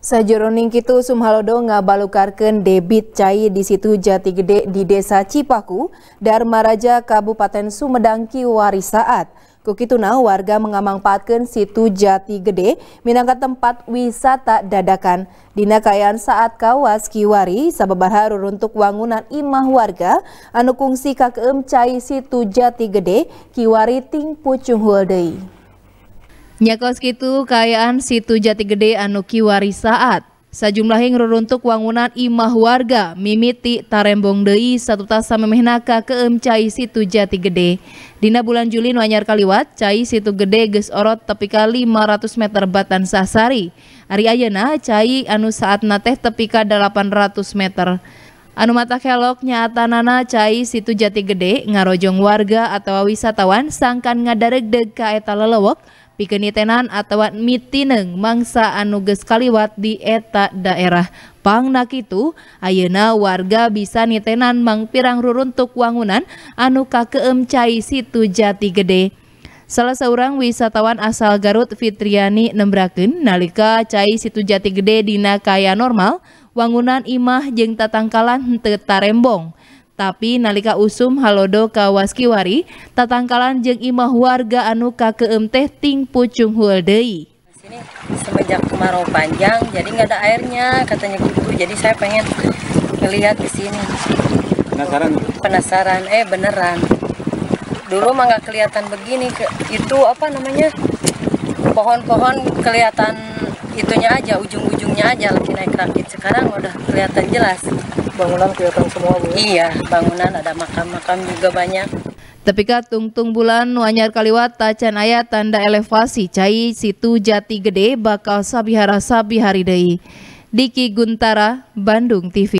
Sajeroning kitu Sumhalodo ngabalukarkeun debit cai di situ Jati Gede di Desa Cipaku, Dharma Raja Kabupaten Sumedang Kiwari Saat. Kukituna warga mengamangpatkan situ Jati Gede minangka tempat wisata dadakan. Dina kayaan saat kawas Kiwari sababaraha runtuk wangunan imah warga anu kungsi kakeum cai situ Jati Gede Kiwari ting pucunghul deui. Nyakos kitu kayaan situ jati gede anu kiwari saat. Sajumlah yang reruntuk wangunan imah warga mimiti tarembong dei satu tasa memehnaka keem cai situ jati gede. Dina bulan Juli nuanyar kaliwat cai situ gede ges orot tepi kali 500 meter batan sasari. Ari ayana cai anu saat nateh tepi ka 800 meter. Anu mata kelok nyatanana cai situ jati gede ngarojong warga atau wisatawan sangkan ngadareg deg ka eta pikeni tenan atau mitineng mangsa anuges kaliwat di eta daerah pangnak itu ayeuna warga bisa nitenan mangpirang pirang ruruntuk wangunan anu kakeem cai situ jati gede Salah seorang wisatawan asal Garut Fitriani Nembrakin, nalika cai situ jati gede dina kaya normal, wangunan imah jeng tatangkalan henteu tarembong tapi nalika usum halodo kawaskiwari tatangkalan jeng imah warga anu kakeem teh ting pucung huldei sini semenjak kemarau panjang jadi nggak ada airnya katanya gitu jadi saya pengen ngelihat ke sini penasaran penasaran eh beneran dulu mah nggak kelihatan begini ke, itu apa namanya pohon-pohon kelihatan itunya aja ujung-ujungnya aja lagi naik rakit sekarang udah kelihatan jelas bangunan kelihatan semua Bu? Ya? Iya, bangunan ada makam-makam juga banyak. Tepika tungtung bulan Wanyar Kaliwata canaya tanda elevasi cai situ jati gede bakal sabihara sabihari dei. Diki Guntara, Bandung TV.